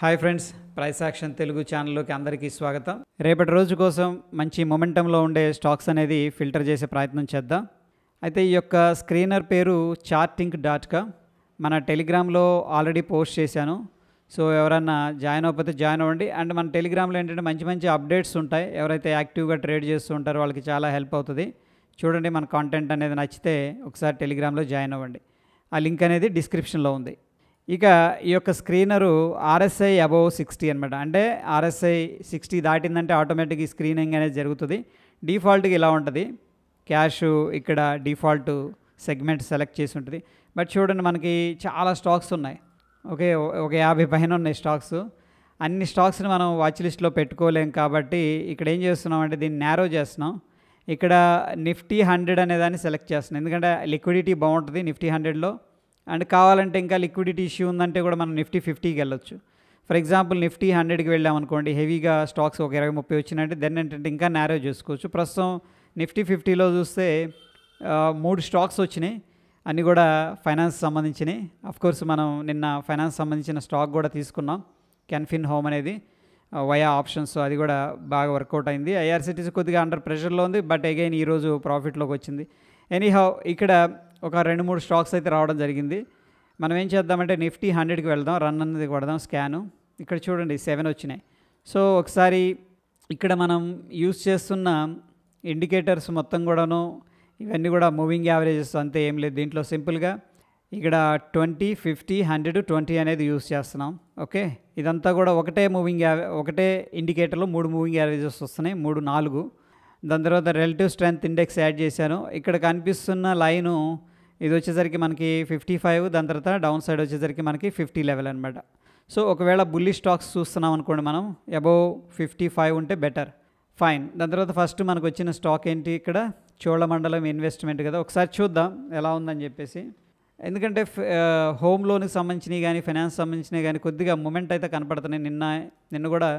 hi friends price action Telugu ఛానల్లోకి అందరికీ స్వాగతం రేపటి రోజు కోసం మంచి మొమెంటంలో ఉండే స్టాక్స్ అనేది ఫిల్టర్ చేసే ప్రయత్నం చేద్దాం అయితే ఈ యొక్క స్క్రీనర్ పేరు చార్టింక్ డాట్ కా మన టెలిగ్రామ్లో ఆల్రెడీ పోస్ట్ చేశాను సో ఎవరన్నా జాయిన్ అవ్వకపోతే జాయిన్ అవ్వండి అండ్ మన టెలిగ్రామ్లో ఏంటంటే మంచి మంచి అప్డేట్స్ ఉంటాయి ఎవరైతే యాక్టివ్గా ట్రేడ్ చేస్తూ ఉంటారో వాళ్ళకి చాలా హెల్ప్ అవుతుంది చూడండి మన కాంటెంట్ అనేది నచ్చితే ఒకసారి టెలిగ్రామ్లో జాయిన్ అవ్వండి ఆ లింక్ అనేది డిస్క్రిప్షన్లో ఉంది ఇక ఈ యొక్క స్క్రీనరు ఆర్ఎస్ఐ అబవ్ సిక్స్టీ అనమాట అంటే ఆర్ఎస్ఐ సిక్స్టీ దాటిందంటే ఆటోమేటిక్ ఈ స్క్రీనింగ్ అనేది జరుగుతుంది డిఫాల్ట్గా ఇలా ఉంటుంది క్యాష్ ఇక్కడ డిఫాల్ట్ సెగ్మెంట్ సెలెక్ట్ చేసి ఉంటుంది బట్ చూడండి మనకి చాలా స్టాక్స్ ఉన్నాయి ఓకే ఒక యాభై పైన ఉన్నాయి స్టాక్స్ అన్ని స్టాక్స్ని మనం వాచ్ లిస్ట్లో పెట్టుకోలేం కాబట్టి ఇక్కడ ఏం చేస్తున్నాం అంటే దీన్ని నేరో చేస్తున్నాం ఇక్కడ నిఫ్టీ హండ్రెడ్ అనే సెలెక్ట్ చేస్తున్నాం ఎందుకంటే లిక్విడిటీ బాగుంటుంది నిఫ్టీ హండ్రెడ్లో అండ్ కావాలంటే ఇంకా లిక్విడిటీ ఇష్యూ ఉందంటే కూడా మనం నిఫ్టీ ఫిఫ్టీకి వెళ్ళొచ్చు ఫర్ ఎగ్జాంపుల్ నిఫ్టీ హండ్రెడ్కి వెళ్ళామనుకోండి హెవీగా స్టాక్స్ ఒక ఇరవై ముప్పై వచ్చినట్టే దెన్ ఏంటంటే ఇంకా నేరో చేసుకోవచ్చు ప్రస్తుతం నిఫ్టీ ఫిఫ్టీలో చూస్తే మూడు స్టాక్స్ వచ్చినాయి అన్నీ కూడా ఫైనాన్స్ సంబంధించినవి అఫ్కోర్స్ మనం నిన్న ఫైనాన్స్ సంబంధించిన స్టాక్ కూడా తీసుకున్నాం కెన్ఫిన్ హోమ్ అనేది వయా ఆప్షన్స్ అది కూడా బాగా వర్కౌట్ అయింది ఐఆర్సిటీసీ కొద్దిగా అండర్ ప్రెషర్లో ఉంది బట్ అగైన్ ఈరోజు ప్రాఫిట్లోకి వచ్చింది ఎనీహౌ ఇక్కడ ఒక రెండు మూడు స్టాక్స్ అయితే రావడం జరిగింది మనం ఏం చేద్దామంటే నిఫ్టీ హండ్రెడ్కి వెళ్దాం రన్ అన్నది కొడదాం స్కాను ఇక్కడ చూడండి సెవెన్ వచ్చినాయి సో ఒకసారి ఇక్కడ మనం యూస్ చేస్తున్న ఇండికేటర్స్ మొత్తం కూడాను ఇవన్నీ కూడా మూవింగ్ యావరేజెస్ అంతే ఏం లేదు దీంట్లో సింపుల్గా ఇక్కడ ట్వంటీ ఫిఫ్టీ హండ్రెడ్ ట్వంటీ అనేది యూస్ చేస్తున్నాం ఓకే ఇదంతా కూడా ఒకటే మూవింగ్ ఒకటే ఇండికేటర్లో మూడు మూవింగ్ యావరేజెస్ వస్తున్నాయి మూడు నాలుగు దాని తర్వాత రిలేటివ్ స్ట్రెంగ్త్ ఇండెక్స్ యాడ్ చేశాను ఇక్కడ కనిపిస్తున్న లైను ఇది వచ్చేసరికి మనకి ఫిఫ్టీ ఫైవ్ దాని తర్వాత డౌన్ సైడ్ వచ్చేసరికి మనకి ఫిఫ్టీ లెవెల్ అనమాట సో ఒకవేళ బుల్లి స్టాక్స్ చూస్తున్నాం అనుకోండి మనం అబోవ్ ఫిఫ్టీ ఫైవ్ ఉంటే బెటర్ ఫైన్ దాని తర్వాత ఫస్ట్ మనకు వచ్చిన స్టాక్ ఏంటి ఇక్కడ చోళమండలం ఇన్వెస్ట్మెంట్ కదా ఒకసారి చూద్దాం ఎలా ఉందని చెప్పేసి ఎందుకంటే హోమ్ లోన్కి సంబంధించినవి కానీ ఫైనాన్స్ సంబంధించినవి కానీ కొద్దిగా మూమెంట్ అయితే కనపడుతున్నాయి నిన్న నిన్న కూడా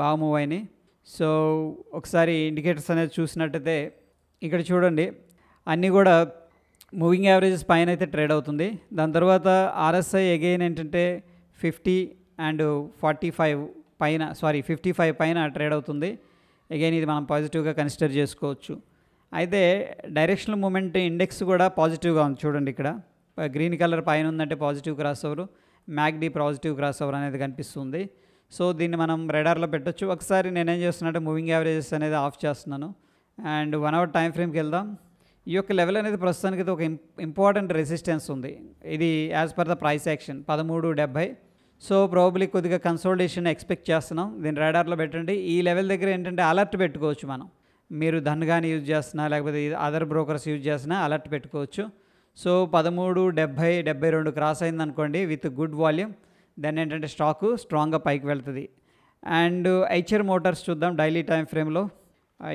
బాగా మూవ్ అయినాయి సో ఒకసారి ఇండికేటర్స్ అనేది చూసినట్టయితే ఇక్కడ చూడండి అన్నీ కూడా మూవింగ్ యావరేజెస్ పైన అయితే ట్రేడ్ అవుతుంది దాని తర్వాత ఆర్ఎస్ఐ అగైన్ ఏంటంటే ఫిఫ్టీ అండ్ ఫార్టీ ఫైవ్ పైన సారీ ఫిఫ్టీ ఫైవ్ పైన ట్రేడ్ అవుతుంది అగైన్ ఇది మనం పాజిటివ్గా కన్సిడర్ చేసుకోవచ్చు అయితే డైరెక్షనల్ మూమెంట్ ఇండెక్స్ కూడా పాజిటివ్గా ఉంది చూడండి ఇక్కడ గ్రీన్ కలర్ పైన ఉందంటే positive cross over MACD positive cross over అనేది కనిపిస్తుంది సో దీన్ని మనం రెడార్లో పెట్టొచ్చు ఒకసారి నేనేం చేస్తున్నట్టు మూవింగ్ యావరేజెస్ అనేది ఆఫ్ చేస్తున్నాను అండ్ వన్ అవర్ టైం ఫ్రేమ్కి వెళ్దాం ఈ యొక్క లెవెల్ అనేది ప్రస్తుతానికి ఒక ఇంపార్టెంట్ రెసిస్టెన్స్ ఉంది ఇది as per the price action పదమూడు డెబ్బై సో ప్రాబ్లీ కొద్దిగా కన్సోల్టేషన్ ఎక్స్పెక్ట్ చేస్తున్నాం దీని రాడార్లో పెట్టండి ఈ లెవెల్ దగ్గర ఏంటంటే అలర్ట్ పెట్టుకోవచ్చు మనం మీరు ధన్ కానీ యూజ్ చేస్తున్నా లేకపోతే అదర్ బ్రోకర్స్ యూజ్ చేసినా అలర్ట్ పెట్టుకోవచ్చు సో పదమూడు డెబ్బై డెబ్బై రెండు క్రాస్ అయింది అనుకోండి విత్ గుడ్ వాల్యూమ్ దెన్ ఏంటంటే స్టాకు స్ట్రాంగ్గా పైకి వెళ్తుంది అండ్ ఐచర్ మోటార్స్ చూద్దాం డైలీ టైం ఫ్రేమ్లో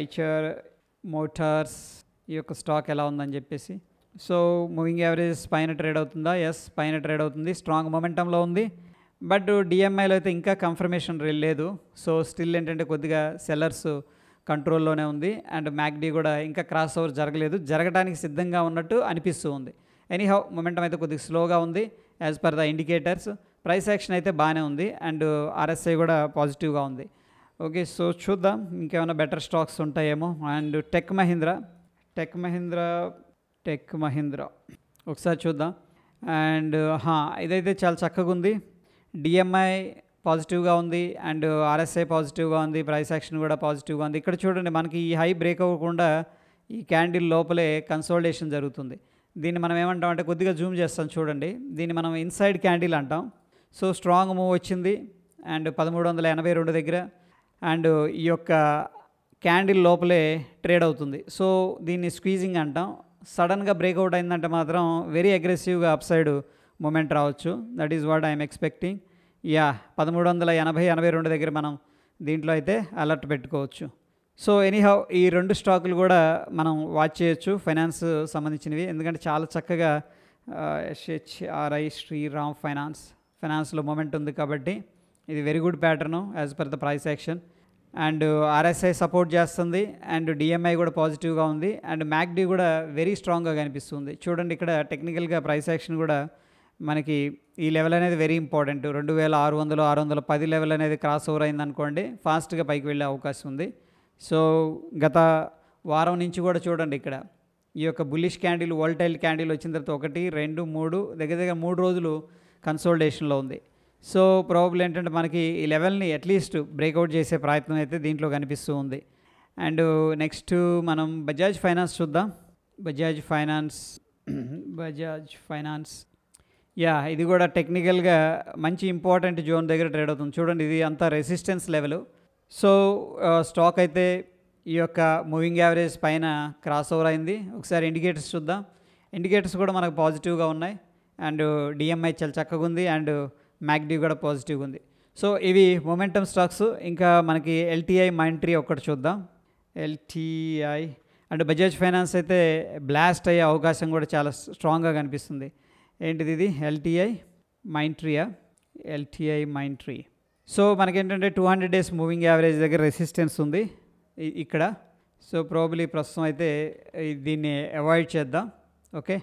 ఐచర్ మోటార్స్ ఈ యొక్క స్టాక్ ఎలా ఉందని చెప్పేసి సో మూవింగ్ యావరేజ్ పైన ట్రేడ్ అవుతుందా ఎస్ పైన ట్రేడ్ అవుతుంది స్ట్రాంగ్ మొమెంటంలో ఉంది బట్ డిఎంఐలో అయితే ఇంకా కన్ఫర్మేషన్ లేదు సో స్టిల్ ఏంటంటే కొద్దిగా సెల్లర్స్ కంట్రోల్లోనే ఉంది అండ్ మ్యాక్డీ కూడా ఇంకా క్రాస్ ఓవర్ జరగలేదు జరగడానికి సిద్ధంగా ఉన్నట్టు అనిపిస్తూ ఉంది ఎనీహౌ మొమెంటం అయితే కొద్దిగా స్లోగా ఉంది as per the indicators price action అయితే బాగానే ఉంది అండ్ ఆర్ఎస్ఐ కూడా పాజిటివ్గా ఉంది ఓకే సో చూద్దాం ఇంకేమైనా బెటర్ స్టాక్స్ ఉంటాయేమో and Tech Mahindra Tech Mahindra Tech Mahindra ఒకసారి చూద్దాం అండ్ ఇదైతే చాలా చక్కగా ఉంది డిఎంఐ పాజిటివ్గా ఉంది అండ్ ఆర్ఎస్ఐ పాజిటివ్గా ఉంది ప్రైస్ యాక్షన్ కూడా పాజిటివ్గా ఉంది ఇక్కడ చూడండి మనకి ఈ హై బ్రేక్ అవ్వకుండా ఈ క్యాండిల్ లోపలే కన్సోల్డేషన్ జరుగుతుంది దీన్ని మనం ఏమంటాం అంటే కొద్దిగా జూమ్ చేస్తాం చూడండి దీన్ని మనం ఇన్సైడ్ క్యాండిల్ అంటాం సో స్ట్రాంగ్ మూవ్ వచ్చింది అండ్ పదమూడు వందల ఎనభై రెండు దగ్గర అండ్ ఈ యొక్క క్యాండిల్ లోపలే ట్రేడ్ అవుతుంది సో దీన్ని స్క్వీజింగ్ అంటాం సడన్గా బ్రేక్అవుట్ అయిందంటే మాత్రం వెరీ అగ్రెసివ్గా అప్ సైడ్ మూమెంట్ రావచ్చు that is what I'm expecting yeah పదమూడు వందల ఎనభై ఎనభై రెండు దగ్గర మనం దీంట్లో అయితే అలర్ట్ పెట్టుకోవచ్చు సో ఎనీహౌ ఈ రెండు స్టాకులు కూడా మనం వాచ్ చేయొచ్చు ఫైనాన్స్ సంబంధించినవి ఎందుకంటే చాలా చక్కగా ఎస్హెచ్ఆర్ఐ శ్రీరామ్ ఫైనాన్స్ ఫైనాన్స్లో మూమెంట్ ఉంది కాబట్టి ఇది very good pattern as per the price action and RSI support చేస్తుంది అండ్ డిఎంఐ కూడా పాజిటివ్గా ఉంది అండ్ మ్యాక్డీ కూడా వెరీ స్ట్రాంగ్గా కనిపిస్తుంది చూడండి ఇక్కడ టెక్నికల్గా ప్రైస్ యాక్షన్ కూడా మనకి ఈ లెవెల్ అనేది వెరీ ఇంపార్టెంట్ రెండు వేల ఆరు వందలు ఆరు వందల పది లెవెల్ అనేది క్రాస్ ఓవర్ అయింది అనుకోండి ఫాస్ట్గా పైకి వెళ్ళే అవకాశం ఉంది సో గత వారం నుంచి కూడా చూడండి ఇక్కడ ఈ యొక్క బుల్లిష్ క్యాండిల్ వోల్టైల్ క్యాండిల్ వచ్చిన తర్వాత ఒకటి రెండు మూడు దగ్గర దగ్గర మూడు రోజులు కన్సోల్డేషన్లో ఉంది సో ప్రాబుల్ ఏంటంటే మనకి ఈ లెవెల్ని అట్లీస్ట్ బ్రేక్అవుట్ చేసే ప్రయత్నం అయితే దీంట్లో కనిపిస్తూ ఉంది అండ్ నెక్స్ట్ మనం బజాజ్ ఫైనాన్స్ చూద్దాం Bajaj finance Bajaj finance yeah ఇది కూడా టెక్నికల్గా మంచి ఇంపార్టెంట్ జోన్ దగ్గర ట్రేడ్ అవుతుంది చూడండి ఇది అంతా రెసిస్టెన్స్ లెవెల్ సో స్టాక్ అయితే ఈ యొక్క మూవింగ్ యావరేజ్ పైన క్రాస్ ఓవర్ అయింది ఒకసారి ఇండికేటర్స్ చూద్దాం ఇండికేటర్స్ కూడా మనకు పాజిటివ్గా ఉన్నాయి అండ్ చాలా చక్కగా ఉంది అండ్ మ్యాగ్డీ కూడా పాజిటివ్ ఉంది సో ఇవి మొమెంటమ్ స్టాక్స్ ఇంకా మనకి ఎల్టీఐ మైంట్రీ ఒక్కటి చూద్దాం ఎల్టీఐ అండ్ బజాజ్ ఫైనాన్స్ అయితే బ్లాస్ట్ అయ్యే అవకాశం కూడా చాలా స్ట్రాంగ్గా కనిపిస్తుంది ఏంటిది ఇది ఎల్టీఐ మైంట్రీయా ఎల్టీఐ మైంట్రీ సో మనకేంటంటే two hundred days moving average దగ్గర రెసిస్టెన్స్ ఉంది ఇక్కడ సో ప్రాబ్లీ ప్రస్తుతం అయితే దీన్ని అవాయిడ్ చేద్దాం ఓకే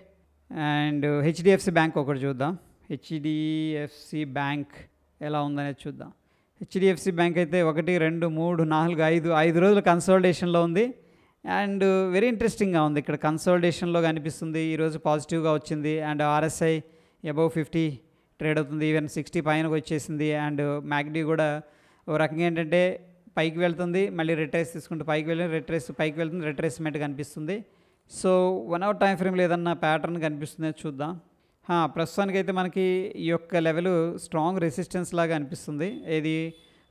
అండ్ హెచ్డిఎఫ్సి బ్యాంక్ ఒకటి చూద్దాం హెచ్డిఎఫ్సి బ్యాంక్ ఎలా ఉందనేది చూద్దాం హెచ్డిఎఫ్సి బ్యాంక్ అయితే ఒకటి రెండు మూడు నాలుగు ఐదు ఐదు రోజులు కన్సల్టేషన్లో ఉంది అండ్ వెరీ ఇంట్రెస్టింగ్గా ఉంది ఇక్కడ కన్సల్టేషన్లో కనిపిస్తుంది ఈరోజు పాజిటివ్గా వచ్చింది and RSI above fifty trade అవుతుంది ఈవెన్ సిక్స్టీ పైన వచ్చేసింది అండ్ మ్యాగ్డీ కూడా ఓ రకంగా ఏంటంటే పైకి వెళ్తుంది మళ్ళీ రిట్రేస్ తీసుకుంటూ పైకి వెళ్ళి రిట్రేస్ పైకి వెళ్తుంది రిట్రేస్మెంట్ కనిపిస్తుంది సో వన్ అవర్ టైం ఫ్రేమ్లో ఏదన్నా ప్యాటర్న్ కనిపిస్తుందో చూద్దాం ప్రస్తుతానికైతే మనకి ఈ యొక్క లెవెల్ స్ట్రాంగ్ రెసిస్టెన్స్ లాగా అనిపిస్తుంది ఇది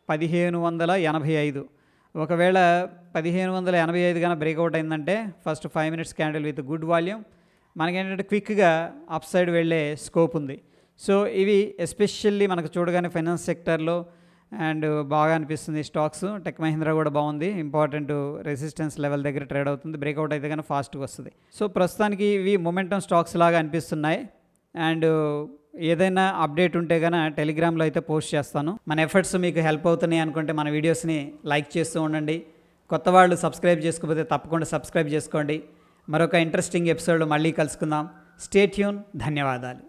పదిహేను వందల ఎనభై ఐదు ఒకవేళ పదిహేను వందల ఎనభై ఐదు కన్నా బ్రేక్అవుట్ అయిందంటే first five minutes candle with good volume మనకేంటంటే క్విక్గా అప్ సైడ్ వెళ్ళే స్కోప్ ఉంది సో ఇవి ఎస్పెషల్లీ మనకు చూడగానే ఫైనాన్స్ సెక్టర్లో అండ్ బాగా అనిపిస్తుంది స్టాక్స్ టెక్ మహీంద్రా కూడా బాగుంది ఇంపార్టెంట్ రెసిస్టెన్స్ లెవెల్ దగ్గర ట్రేడ్ అవుతుంది బ్రేక్అవుట్ అయితే కానీ ఫాస్ట్గా వస్తుంది సో ప్రస్తుతానికి ఇవి మొమెంటమ్ స్టాక్స్ లాగా అనిపిస్తున్నాయి అండ్ ఏదైనా అప్డేట్ ఉంటే కనుక టెలిగ్రామ్లో అయితే పోస్ట్ చేస్తాను మన ఎఫర్ట్స్ మీకు హెల్ప్ అవుతున్నాయి అనుకుంటే మన వీడియోస్ని లైక్ చేస్తూ ఉండండి కొత్త వాళ్ళు సబ్స్క్రైబ్ చేసుకోకపోతే తప్పకుండా సబ్స్క్రైబ్ చేసుకోండి మరొక ఇంట్రెస్టింగ్ ఎపిసోడ్ మళ్ళీ కలుసుకుందాం స్టేట్యూన్ ధన్యవాదాలు